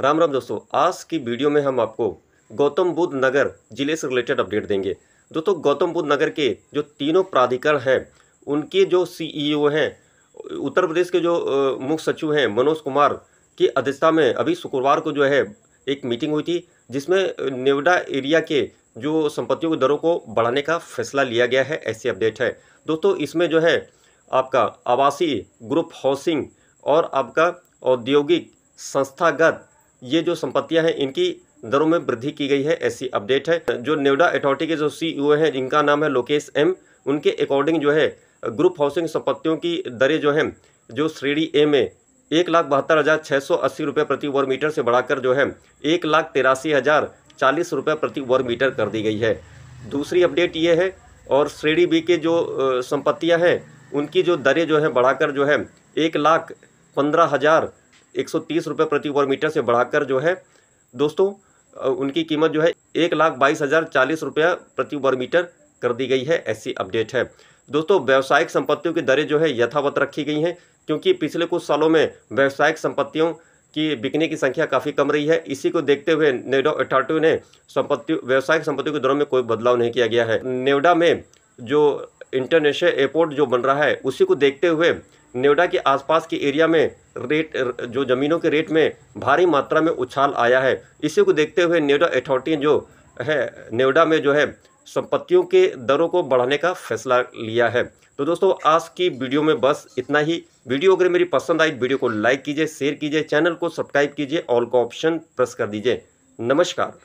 राम राम दोस्तों आज की वीडियो में हम आपको गौतम बुद्ध नगर जिले से रिलेटेड अपडेट देंगे दोस्तों गौतम बुद्ध नगर के जो तीनों प्राधिकरण हैं उनके जो सीईओ e हैं उत्तर प्रदेश के जो मुख्य सचिव हैं मनोज कुमार की अध्यक्षता में अभी शुक्रवार को जो है एक मीटिंग हुई थी जिसमें नेवडा एरिया के जो संपत्तियों की दरों को बढ़ाने का फैसला लिया गया है ऐसी अपडेट है दोस्तों इसमें जो है आपका आवासीय ग्रुप हाउसिंग और आपका औद्योगिक संस्थागत ये जो संपत्तियां हैं इनकी दरों में वृद्धि की गई है ऐसी अपडेट है जो नेवडा अथॉरिटी के जो सीईओ e हैं जिनका नाम है लोकेश एम उनके अकॉर्डिंग जो है ग्रुप हाउसिंग संपत्तियों की दरें जो हैं जो श्रेणी ए में एक लाख बहत्तर हज़ार छः सौ अस्सी रुपये प्रति वर्ग मीटर से बढ़ाकर जो है एक लाख तिरासी हज़ार चालीस रुपये प्रति वर्ग मीटर कर दी गई है दूसरी अपडेट ये है और श्रेणी बी के जो संपत्तियां हैं उनकी जो दरें जो हैं बढ़ाकर जो है एक लाख पंद्रह हज़ार एक सौ प्रति वर्ग मीटर से बढ़ाकर जो है दोस्तों उनकी कीमत जो है एक लाख बाईस हज़ार चालीस रुपया प्रति वर्ग मीटर कर दी गई है ऐसी अपडेट है दोस्तों व्यावसायिक संपत्तियों की दरें जो है यथावत रखी गई हैं क्योंकि पिछले कुछ सालों में व्यावसायिक संपत्तियों की बिकने की संख्या काफ़ी कम रही है इसी को देखते हुए नेडो अथॉरिटी ने संपत्ति व्यावसायिक संपत्तियों के दरों में कोई बदलाव नहीं किया गया है नेवडा में जो इंटरनेशनल एयरपोर्ट जो बन रहा है उसी को देखते हुए नोएडा के आसपास के एरिया में रेट जो ज़मीनों के रेट में भारी मात्रा में उछाल आया है इसी को देखते हुए नोएडा अथॉरिटी जो है नोएडा में जो है संपत्तियों के दरों को बढ़ाने का फैसला लिया है तो दोस्तों आज की वीडियो में बस इतना ही वीडियो अगर मेरी पसंद आई वीडियो को लाइक कीजिए शेयर कीजिए चैनल को सब्सक्राइब कीजिए ऑल का ऑप्शन प्रेस कर दीजिए नमस्कार